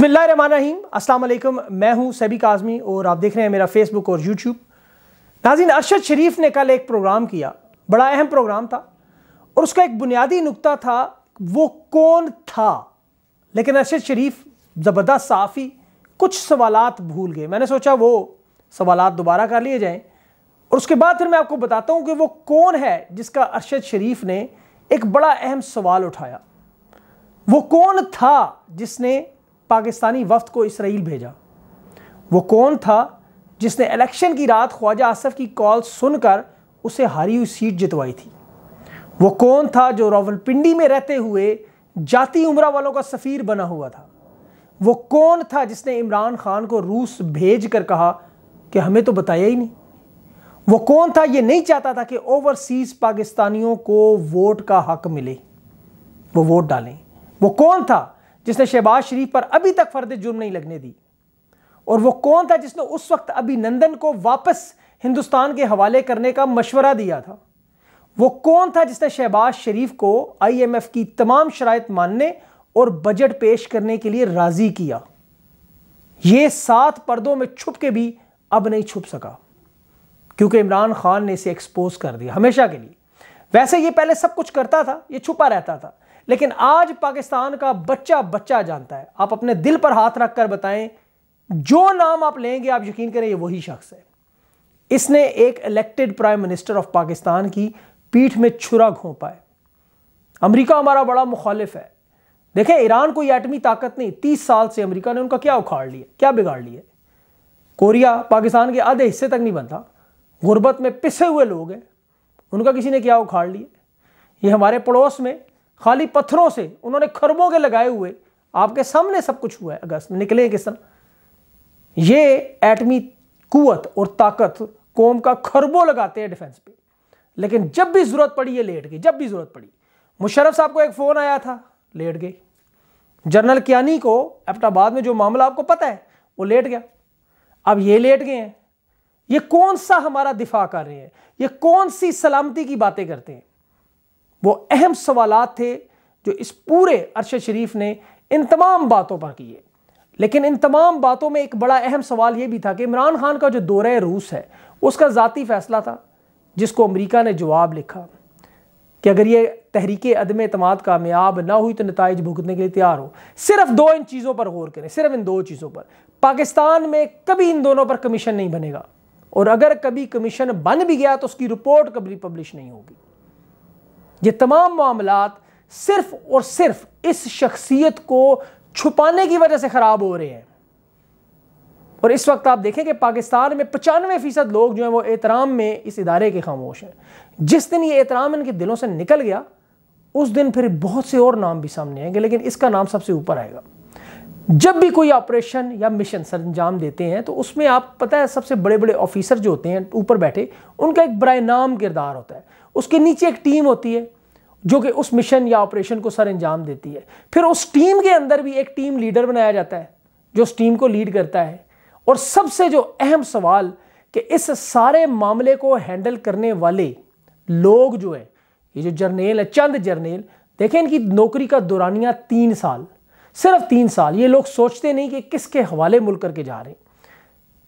बसमीम असल मैं हूं सैबिक आज़मी और आप देख रहे हैं मेरा फेसबुक और यूट्यूब नाजिन अरशद शरीफ ने कल एक प्रोग्राम किया बड़ा अहम प्रोग्राम था और उसका एक बुनियादी नुकता था वो कौन था लेकिन अरशद शरीफ ज़बरदस्त साफ़ी कुछ सवाल भूल गए मैंने सोचा वो सवाल दोबारा कर लिए जाएँ और उसके बाद फिर मैं आपको बताता हूँ कि वो कौन है जिसका अरशद शरीफ ने एक बड़ा अहम सवाल उठाया वो कौन था जिसने पाकिस्तानी वफद को इसराइल भेजा वो कौन था जिसने इलेक्शन की रात ख्वाजा आसफ़ की कॉल सुनकर उसे हारी हुई सीट जितवाई थी वो कौन था जो रावलपिंडी में रहते हुए जाति उम्र वालों का सफ़ीर बना हुआ था वो कौन था जिसने इमरान खान को रूस भेज कर कहा कि हमें तो बताया ही नहीं वो कौन था ये नहीं चाहता था कि ओवरसीज़ पाकिस्तानियों को वोट का हक मिले वो वोट डालें वो कौन था जिसने शहबाज शरीफ पर अभी तक फर्द जुर्म नहीं लगने दी और वो कौन था जिसने उस वक्त अभिनंदन को वापस हिंदुस्तान के हवाले करने का मशवरा दिया था वो कौन था जिसने शहबाज शरीफ को आईएमएफ की तमाम शराय मानने और बजट पेश करने के लिए राजी किया ये सात पर्दों में छुप के भी अब नहीं छुप सका क्योंकि इमरान खान ने इसे एक्सपोज कर दिया हमेशा के लिए वैसे ये पहले सब कुछ करता था ये छुपा रहता था लेकिन आज पाकिस्तान का बच्चा बच्चा जानता है आप अपने दिल पर हाथ रख कर बताएं जो नाम आप लेंगे आप यकीन करें ये वही शख्स है इसने एक elected prime minister of Pakistan की पीठ में छुरा घोंपा है अमरीका हमारा बड़ा मुखालिफ है देखें ईरान कोई एटमी ताकत नहीं तीस साल से अमरीका ने उनका क्या उखाड़ लिया क्या बिगाड़ लिया कोरिया पाकिस्तान के आधे हिस्से तक नहीं बनता गुर्बत में पिसे हुए लोग हैं उनका किसी ने क्या उखाड़ लिया ये हमारे पड़ोस में खाली पत्थरों से उन्होंने खरबों के लगाए हुए आपके सामने सब कुछ हुआ है अगस्त में निकले किस तरह ये एटमी कुत और ताकत कौम का खरबों लगाते हैं डिफेंस पे लेकिन जब भी ज़रूरत पड़ी ये लेट गई जब भी ज़रूरत पड़ी मुशरफ साहब को एक फ़ोन आया था लेट गई जनरल कियानी को एपटाबाद में जो मामला आपको पता है वो लेट गया अब ये लेट गए हैं ये कौन सा हमारा दिफा कर रहे हैं ये कौन सी सलामती की बातें करते हैं वो अहम सवाल थे जो इस पूरे अरश शरीफ ने इन तमाम बातों पर किए लेकिन इन तमाम बातों में एक बड़ा अहम सवाल ये भी था कि इमरान खान का जो दौरा रूस है उसका ज़ाती फ़ैसला था जिसको अमरीका ने जवाब लिखा कि अगर ये तहरीक अदम अतमाद कामयाब ना हुई तो नतज भुगतने के लिए तैयार हो सिर्फ दो इन चीज़ों पर गौर करें सिर्फ इन दो चीज़ों पर पाकिस्तान में कभी इन दोनों पर कमीशन नहीं बनेगा और अगर कभी कमीशन बन भी गया तो उसकी रिपोर्ट कभी पब्लिश नहीं होगी ये तमाम मामला सिर्फ और सिर्फ इस शख्सियत को छुपाने की वजह से ख़राब हो रहे हैं और इस वक्त आप देखें कि पाकिस्तान में पचानवे फ़ीसद लोग जो हैं वो एहतराम में इस इदारे के खामोश हैं जिस दिन ये एहतराम इनके दिलों से निकल गया उस दिन फिर बहुत से और नाम भी सामने आएंगे लेकिन इसका नाम सबसे ऊपर आएगा जब भी कोई ऑपरेशन या मिशन सर अंजाम देते हैं तो उसमें आप पता है सबसे बड़े बड़े ऑफिसर जो होते हैं ऊपर बैठे उनका एक बर नाम किरदार होता है उसके नीचे एक टीम होती है जो कि उस मिशन या ऑपरेशन को सर अंजाम देती है फिर उस टीम के अंदर भी एक टीम लीडर बनाया जाता है जो उस टीम को लीड करता है और सबसे जो अहम सवाल कि इस सारे मामले को हैंडल करने वाले लोग जो है ये जो जर्नेल है चंद जर्नेल देखें इनकी नौकरी का दौरानिया तीन साल सिर्फ तीन साल ये लोग सोचते नहीं कि किसके हवाले मुल करके जा रहे हैं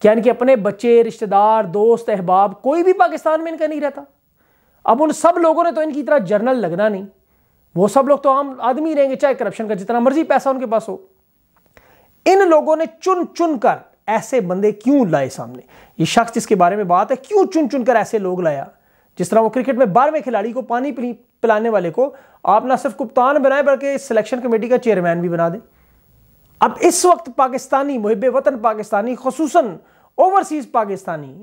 क्या इनके अपने बच्चे रिश्तेदार दोस्त अहबाब कोई भी पाकिस्तान में इनका नहीं रहता अब उन सब लोगों ने तो इनकी तरह जर्नल लगना नहीं वो सब लोग तो आम आदमी रहेंगे चाहे करप्शन का जितना मर्जी पैसा उनके पास हो इन लोगों ने चुन चुन कर ऐसे बंदे क्यों लाए सामने ये शख्स जिसके बारे में बात है क्यों चुन चुन कर ऐसे लोग लाया जिस तरह वो क्रिकेट में बारहवें खिलाड़ी को पानी पिलाने वाले को आप ना सिर्फ कप्तान बनाए बल्कि सिलेक्शन कमेटी का चेयरमैन भी बना दें अब इस वक्त पाकिस्तानी मुहब वतन पाकिस्तानी खसूस ओवरसीज़ पाकिस्तानी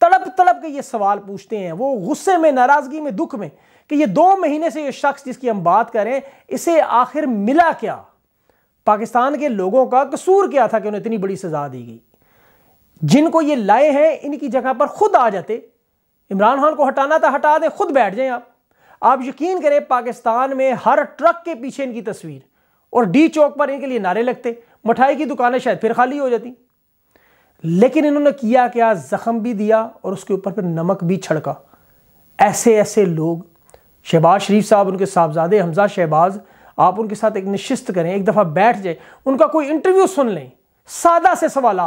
तड़प तड़प के ये सवाल पूछते हैं वो गुस्से में नाराजगी में दुख में कि ये दो महीने से ये शख्स जिसकी हम बात करें इसे आखिर मिला क्या पाकिस्तान के लोगों का कसूर क्या था कि उन्हें इतनी बड़ी सजा दी गई जिनको ये लाए हैं इनकी जगह पर खुद आ जाते इमरान खान को हटाना था हटा दें खुद बैठ जाएं आप आप यकीन करें पाकिस्तान में हर ट्रक के पीछे इनकी तस्वीर और डी चौक पर इनके लिए नारे लगते मिठाई की दुकानें शायद फिर खाली हो जाती लेकिन इन्होंने किया क्या जख्म भी दिया और उसके ऊपर फिर नमक भी छिड़का ऐसे ऐसे लोग शहबाज शरीफ साहब उनके साहबजादे हमजा शहबाज आप उनके साथ एक निश्चित करें एक दफ़ा बैठ जाए उनका कोई इंटरव्यू सुन लें सादा से सवाल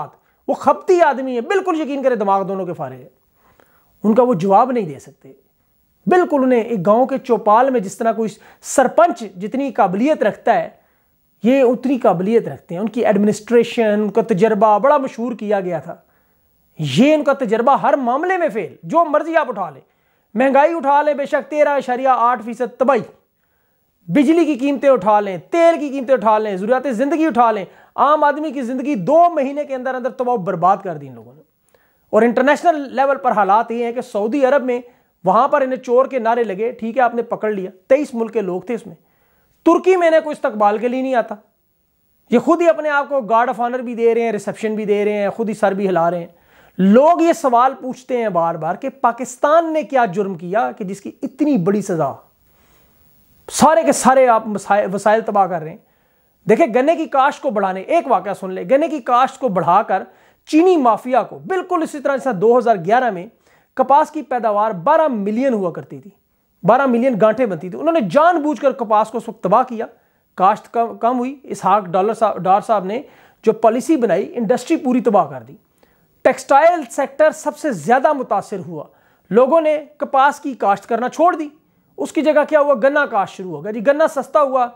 वो खपती आदमी है बिल्कुल यकीन करें दिमाग दोनों के फारे है उनका वो जवाब नहीं दे सकते बिल्कुल उन्हें एक गांव के चौपाल में जिस तरह कोई सरपंच जितनी काबिलियत रखता है ये उतनी काबिलियत रखते हैं उनकी एडमिनिस्ट्रेशन उनका तजर्बा बड़ा मशहूर किया गया था ये उनका तजर्बा हर मामले में फेल जो मर्जी आप उठा लें महंगाई उठा लें बेशक तेरह इशारिया आठ फीसद तबाही बिजली की कीमतें उठा लें तेल की कीमतें उठा लें ज़रूरत ज़िंदगी उठा लें आम आदमी की ज़िंदगी दो महीने के अंदर अंदर तबाह बर्बाद कर दी इन लोगों ने और इंटरनेशनल लेवल पर हालात ये हैं कि सऊदी अरब में वहाँ पर इन्हें चोर के नारे लगे ठीक है आपने पकड़ लिया तेईस मुल्क के लोग थे इसमें तुर्की में इन्हें कोई इस्तकबाल के लिए नहीं आता ये खुद ही अपने आप को गार्ड ऑफ ऑनर भी दे रहे हैं रिसेप्शन भी दे रहे हैं खुद ही सर भी हिला रहे हैं लोग ये सवाल पूछते हैं बार बार कि पाकिस्तान ने क्या जुर्म किया कि जिसकी इतनी बड़ी सजा सारे के सारे आप वसाइल तबाह कर रहे हैं देखिए गन्ने की काश्त को बढ़ाने एक वाक्य सुन ले गन्ने की काश्त को बढ़ाकर चीनी माफिया को बिल्कुल इसी तरह जैसा ग्यारह में कपास की पैदावार 12 मिलियन हुआ करती थी बारह मिलियन गांठें बनती थी उन्होंने जानबूझकर कपास को उस वक्त तबाह किया काश्त कम कम हुई हाक डॉलर साहब डार साहब ने जो पॉलिसी बनाई इंडस्ट्री पूरी तबाह कर दी टेक्सटाइल सेक्टर सबसे ज़्यादा मुतासर हुआ लोगों ने कपास की काश्त करना छोड़ दी उसकी जगह क्या हुआ गन्ना काश्त शुरू हो गया जी गन्ना सस्ता हुआ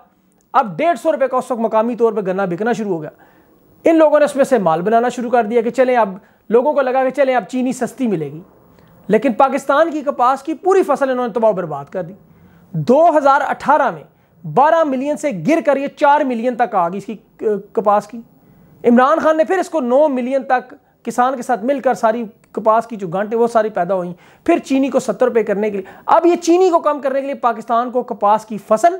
अब डेढ़ सौ रुपये का उस वक्त मकामी तौर पर गन्ना बिकना शुरू हो गया इन लोगों ने उसमें से माल बनाना शुरू कर दिया कि चलें अब लोगों को लगा कि चलें अब चीनी सस्ती मिलेगी लेकिन पाकिस्तान की कपास की पूरी फसल इन्होंने तबाह बर्बाद कर दी 2018 में 12 मिलियन से गिर कर ये 4 मिलियन तक आ गई इसकी कपास की इमरान खान ने फिर इसको 9 मिलियन तक किसान के साथ मिलकर सारी कपास की जो गांटें वो सारी पैदा हुई फिर चीनी को सत्तर रुपये करने के लिए अब ये चीनी को कम करने के लिए पाकिस्तान को कपास की फसल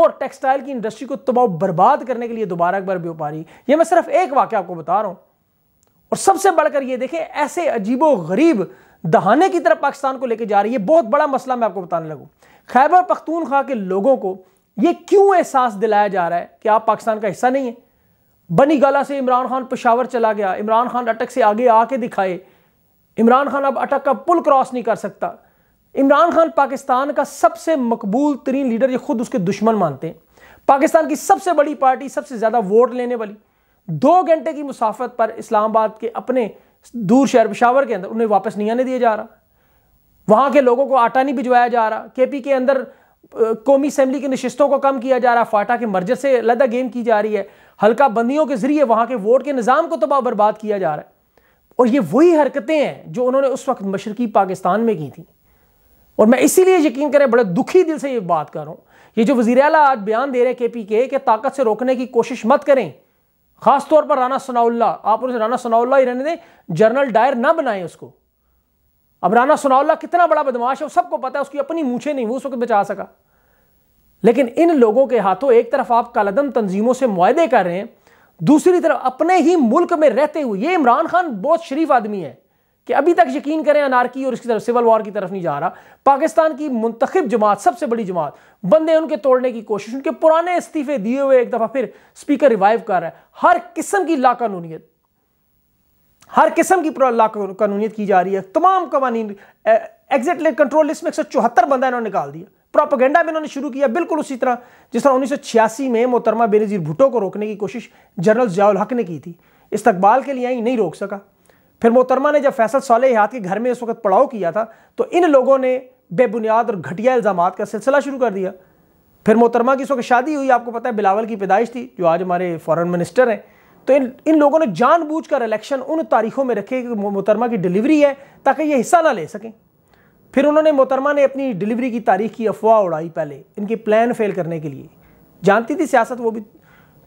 और टेक्सटाइल की इंडस्ट्री को तबाह बर्बाद करने के लिए दोबारा एक बार व्यापारी ये मैं सिर्फ एक वाक्य आपको बता रहा हूँ और सबसे बढ़कर ये देखें ऐसे अजीबो गरीब दहाने की तरफ पाकिस्तान को लेकर जा रही है बहुत बड़ा मसला मैं आपको बताने लगूँ खैबर पख्तूनख्वा के लोगों को ये क्यों एहसास दिलाया जा रहा है कि आप पाकिस्तान का हिस्सा नहीं है बनी गाला से इमरान खान पेशावर चला गया इमरान खान अटक से आगे आके दिखाए इमरान खान अब अटक का पुल क्रॉस नहीं कर सकता इमरान खान पाकिस्तान का सबसे मकबूल तरीन लीडर ये खुद उसके दुश्मन मानते हैं पाकिस्तान की सबसे बड़ी पार्टी सबसे ज़्यादा वोट लेने वाली दो घंटे की मुसाफत पर इस्लामाबाद के अपने दूर शहर पिशावर के अंदर उन्हें वापस नहीं आने दिया जा रहा वहाँ के लोगों को आटा नहीं भिजवाया जा रहा पी के अंदर कौमी असम्बली की नशस्तों को कम किया जा रहा है फाटा के मर्जर से अलहदा गेम की जा रही है हल्का बंदियों के जरिए वहाँ के वोट के निज़ाम को तबाह बर्बाद किया जा रहा है और ये वही हरकतें हैं जो उन्होंने उस वक्त मशरकी पाकिस्तान में की थी और मैं इसीलिए यकीन करें बड़े दुखी दिल से ये बात कर रहा हूँ ये जो वजीर अला आज बयान दे रहे हैं के पी के कि ताकत से रोकने की कोशिश मत करें खास तौर पर राना सनाउल्ला आप उसे राना सनाउल्ला ही रहने दें जनरल डायर ना बनाए उसको अब राना सनाउल्ला कितना बड़ा बदमाश है सबको पता है उसकी अपनी मूछे नहीं वो उस वक्त बचा सका लेकिन इन लोगों के हाथों एक तरफ आप कालदम तंजीमों से मुआदे कर रहे हैं दूसरी तरफ अपने ही मुल्क में रहते हुए ये इमरान खान बहुत शरीफ आदमी है कि अभी तक यकीन करें अनारकी और इसकी तरफ सिविल वॉर की तरफ नहीं जा रहा पाकिस्तान की मुंतखब जमात सबसे बड़ी जमात बंदे उनके तोड़ने की कोशिश उनके पुराने इस्तीफे दिए हुए एक दफ़ा फिर स्पीकर रिवाइव कर रहा है हर किस्म की लाकानूनीत हर किस्म की कानूनीत की जा रही है तमाम कवानी एग्जिट कंट्रोल लिस्ट में एक सौ चौहत्तर बंदा इन्होंने निकाल दिया प्रोपागेंडा भी इन्होंने शुरू किया बिल्कुल उसी तरह जिस तरह उन्नीस में मोहतरमा बेनजीर भुटो को रोकने की कोशिश जनरल जयाल हक ने की थी इस्तकबाल के लिए आई नहीं रोक सका फिर मोहतरमा ने जब फैसल सोलह के घर में इस वक्त पड़ाव किया था तो इन लोगों ने बेबुनियाद और घटिया इल्ज़ाम का सिलसिला शुरू कर दिया फिर मोहतरमा की इस वक्त शादी हुई आपको पता है बिलावल की पैदाइश थी जो आज हमारे फॉरन मिनिस्टर हैं तो इन इन लोगों ने कर इलेक्शन उन तारीखों में रखे कि मोहतरमा की डिलीवरी है ताकि ये हिस्सा ना ले सकें फिर उन्होंने मोहतरमा ने अपनी डिलीवरी की तारीख की अफवाह उड़ाई पहले इनकी प्लान फेल करने के लिए जानती थी सियासत वो भी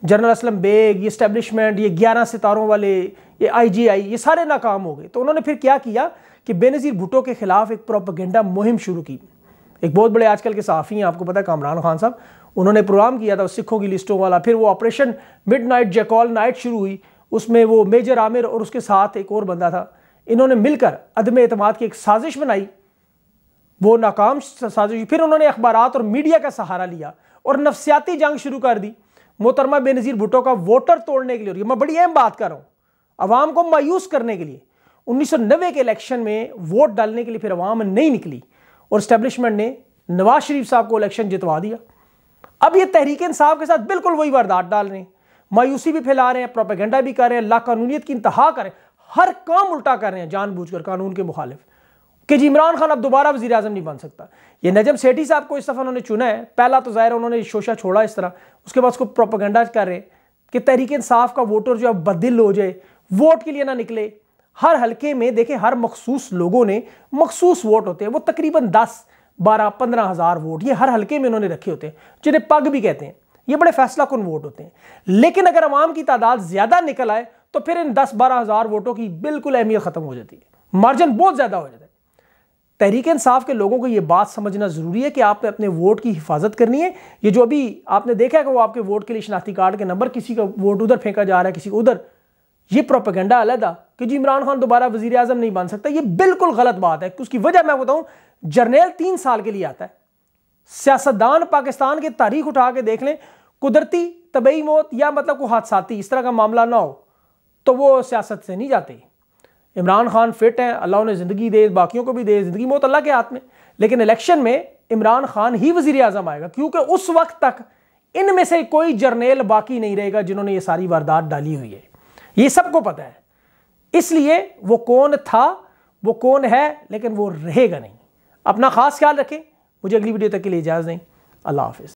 जनरल असलम बेग ये इस्टेब्लिशमेंट ये ग्यारह सितारों वाले ये आईजीआई ये सारे नाकाम हो गए तो उन्होंने फिर क्या किया कि बेनज़ीर भुटो के खिलाफ एक प्रोपागेंडा मुहिम शुरू की एक बहुत बड़े आजकल के सहाफ़ी हैं आपको पता है कामरान खान साहब उन्होंने प्रोग्राम किया था सिखों की लिस्टों वाला फिर वो operation midnight jackal night शुरू हुई उसमें वो मेजर आमिर और उसके साथ एक और बंदा था इन्होंने मिलकर अदम अतमाद की एक साजिश बनाई वो नाकाम साजिश फिर उन्होंने अखबार और मीडिया का सहारा लिया और नफसियाती जंग शुरू कर दी मोहतरमा बेनज़ीर भुटो का वोटर तोड़ने के लिए और मैं बड़ी अहम बात कर रहा हूँ अवाम को मायूस करने के लिए नब्बे के इलेक्शन में वोट डालने के लिए फिर अवाम नहीं निकली और इस्टेब्लिशमेंट ने नवाज शरीफ साहब को इलेक्शन जितवा दिया अब ये तहरीक इंसाफ के साथ बिल्कुल वही वारदात डाल रहे हैं मायूसी भी फैला रहे हैं प्रोपेगेंडा भी कर रहे हैं ला कानूनीत की इंतहा करें हर काम उल्टा कर रहे हैं जानबूझकर कानून के मुखालिफ कि जी इमरान खान अब दोबारा वजी अजम नहीं बन सकता ये नजम सेठी साहब को इस दफ़ा उन्होंने चुना है पहला तो ज़ाहिर उन्होंने शोशा छोड़ा इस तरह उसके बाद उसको प्रोपेगेंडा कर रहे कि तहरीक इंसाफ का वोटर जो अब बदिल हो जाए वोट के लिए ना निकले हर हलके में देखे हर मखसूस लोगों ने मखसूस वोट होते हैं वो तकरीबन दस बारह पंद्रह हज़ार वोट ये हर हलके में उन्होंने रखे होते हैं जिन्हें पग भी कहते हैं ये बड़े फैसला कन वोट होते हैं लेकिन अगर अवाम की तादाद ज़्यादा निकल आए तो फिर इन दस बारह हज़ार वोटों की बिल्कुल अहमियत ख़त्म हो जाती है मार्जिन बहुत ज़्यादा हो जाता है तहरीक इंसाफ के लोगों को ये बात समझना ज़रूरी है कि आपने अपने वोट की हिफाजत करनी है ये जो अभी आपने देखा है कि वो आपके वोट के लिए शनाख्ती कार्ड के नंबर किसी का वोट उधर फेंका जा रहा है किसी उधर ये प्रोपेगेंडा अलहदा कि जी इमरान खान दोबारा वजीर अजम नहीं बन सकता ये बिल्कुल गलत बात है उसकी वजह मैं बताऊं जर्नेल तीन साल के लिए आता है सियासतदान पाकिस्तान की तारीख उठा के देख लें कुदरती तबई मौत या मतलब को हादसाती इस तरह का मामला ना हो तो वो सियासत से नहीं जाते इमरान खान फिट हैं अल्लाह उन्हें ज़िंदगी दे बाकियों को भी दे ज़िंदगी मौत अल्लाह के हाथ में लेकिन इलेक्शन में इमरान खान ही वजीर अजम आएगा क्योंकि उस वक्त तक इनमें से कोई जर्नेल बाकी नहीं रहेगा जिन्होंने ये सारी वारदात डाली हुई है ये सबको पता है इसलिए वो कौन था वो कौन है लेकिन वो रहेगा नहीं अपना खास ख्याल रखें मुझे अगली वीडियो तक के लिए इजाज़त नहीं अल्लाह हाफिज़